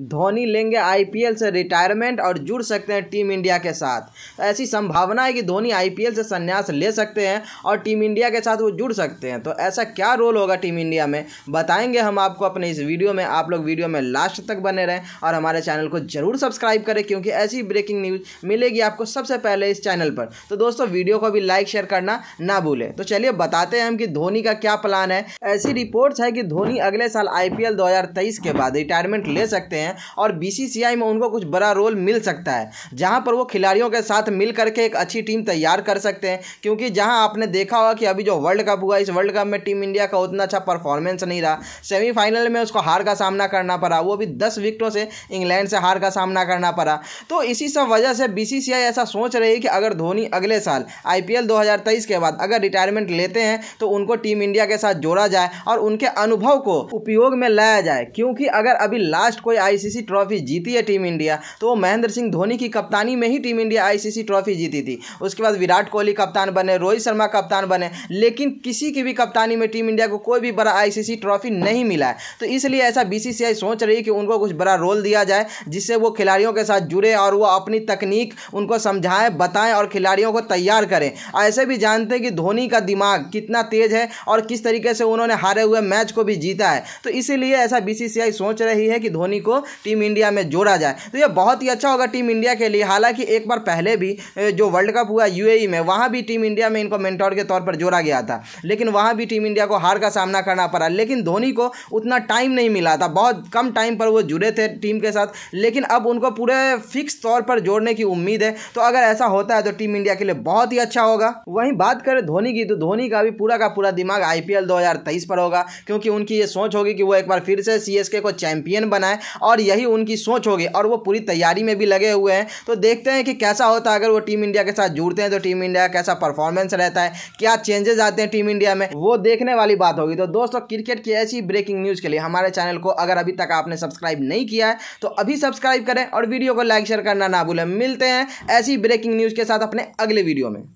धोनी लेंगे आईपीएल से रिटायरमेंट और जुड़ सकते हैं टीम इंडिया के साथ तो ऐसी संभावना है कि धोनी आईपीएल से संन्यास ले सकते हैं और टीम इंडिया के साथ वो जुड़ सकते हैं तो ऐसा क्या रोल होगा टीम इंडिया में बताएंगे हम आपको अपने इस वीडियो में आप लोग वीडियो में लास्ट तक बने रहें और हमारे चैनल को जरूर सब्सक्राइब करें क्योंकि ऐसी ब्रेकिंग न्यूज़ मिलेगी आपको सबसे पहले इस चैनल पर तो दोस्तों वीडियो को भी लाइक शेयर करना ना भूलें तो चलिए बताते हैं हम कि धोनी का क्या प्लान है ऐसी रिपोर्ट्स है कि धोनी अगले साल आई पी के बाद रिटायरमेंट ले सकते हैं हैं और बीसीसीआई में उनको कुछ बड़ा रोल मिल सकता है जहां पर वो खिलाड़ियों के साथ मिल करके एक अच्छी टीम तैयार कर सकते हैं क्योंकि जहां आपने देखा होगा कि अभी जो वर्ल्ड कप हुआ इस वर्ल्ड कप में टीम इंडिया का उतना अच्छा परफॉर्मेंस नहीं रहा सेमीफाइनल में उसको हार का सामना करना पड़ा वो भी दस विकटों से इंग्लैंड से हार का सामना करना पड़ा तो इसी सब वजह से बीसीसीआई ऐसा सोच रही कि अगर धोनी अगले साल आईपीएल पी के बाद अगर रिटायरमेंट लेते हैं तो उनको टीम इंडिया के साथ जोड़ा जाए और उनके अनुभव को उपयोग में लाया जाए क्योंकि अगर अभी लास्ट कोई आई आईसीसी ट्रॉफी जीती है टीम इंडिया तो वो महेंद्र सिंह धोनी की कप्तानी में ही टीम इंडिया आईसीसी ट्रॉफी जीती थी उसके बाद विराट कोहली कप्तान बने रोहित शर्मा कप्तान बने लेकिन किसी की भी कप्तानी में टीम इंडिया को कोई भी बड़ा आईसीसी ट्रॉफी नहीं मिला है तो इसलिए ऐसा बीसीसीआई सोच रही है कि उनको कुछ बड़ा रोल दिया जाए जिससे वो खिलाड़ियों के साथ जुड़े और वो अपनी तकनीक उनको समझाएं बताएं और खिलाड़ियों को तैयार करें ऐसे भी जानते हैं कि धोनी का दिमाग कितना तेज है और किस तरीके से उन्होंने हारे हुए मैच को भी जीता है तो इसीलिए ऐसा बीसीसीआई सोच रही है कि धोनी को टीम इंडिया में जोड़ा जाए तो ये बहुत ही अच्छा होगा टीम इंडिया के लिए हालांकि एक बार पहले भी जो वर्ल्ड कप हुआ यूएई में वहाँ भी टीम इंडिया में इनको मेंटोर के तौर पर जोड़ा गया था लेकिन वहाँ भी टीम इंडिया को हार का सामना करना पड़ा लेकिन धोनी को उतना टाइम नहीं मिला था बहुत कम टाइम पर वो जुड़े थे टीम के साथ लेकिन अब उनको पूरे फिक्स तौर पर जोड़ने की उम्मीद है तो अगर ऐसा होता है तो टीम इंडिया के लिए बहुत ही अच्छा होगा वहीं बात करें धोनी की तो धोनी का भी पूरा का पूरा दिमाग आईपीएल 2023 पर होगा क्योंकि उनकी ये सोच होगी कि वो एक बार फिर से सीएसके को चैंपियन बनाए और और यही उनकी सोच होगी और वो पूरी तैयारी में भी लगे हुए हैं तो देखते हैं कि कैसा होता है अगर वो टीम इंडिया के साथ जुड़ते हैं तो टीम इंडिया कैसा परफॉर्मेंस रहता है क्या चेंजेस आते हैं टीम इंडिया में वो देखने वाली बात होगी तो दोस्तों क्रिकेट की ऐसी ब्रेकिंग न्यूज़ के लिए हमारे चैनल को अगर अभी तक आपने सब्सक्राइब नहीं किया है तो अभी सब्सक्राइब करें और वीडियो को लाइक शेयर करना ना भूलें मिलते हैं ऐसी ब्रेकिंग न्यूज़ के साथ अपने अगले वीडियो में